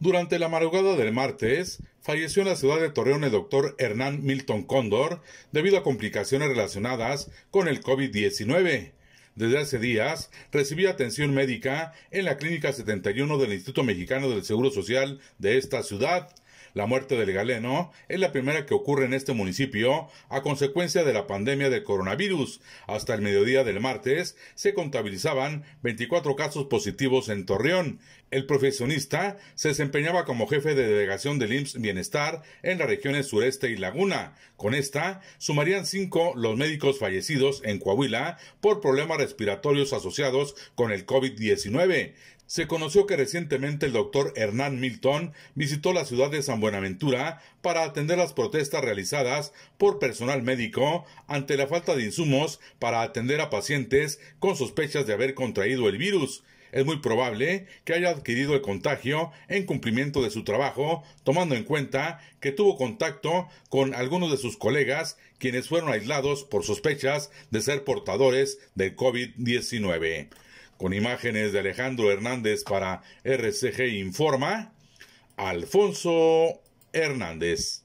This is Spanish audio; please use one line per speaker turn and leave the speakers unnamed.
Durante la madrugada del martes, falleció en la ciudad de Torreón el doctor Hernán Milton Cóndor debido a complicaciones relacionadas con el COVID-19. Desde hace días recibía atención médica en la Clínica 71 del Instituto Mexicano del Seguro Social de esta ciudad. La muerte del galeno es la primera que ocurre en este municipio a consecuencia de la pandemia del coronavirus. Hasta el mediodía del martes se contabilizaban 24 casos positivos en Torreón. El profesionista se desempeñaba como jefe de delegación del IMSS Bienestar en las regiones sureste y Laguna. Con esta sumarían cinco los médicos fallecidos en Coahuila por problemas respiratorios asociados con el COVID-19. Se conoció que recientemente el doctor Hernán Milton visitó la ciudad de San Buenaventura para atender las protestas realizadas por personal médico ante la falta de insumos para atender a pacientes con sospechas de haber contraído el virus. Es muy probable que haya adquirido el contagio en cumplimiento de su trabajo, tomando en cuenta que tuvo contacto con algunos de sus colegas quienes fueron aislados por sospechas de ser portadores del COVID-19. Con imágenes de Alejandro Hernández para RCG Informa, Alfonso Hernández.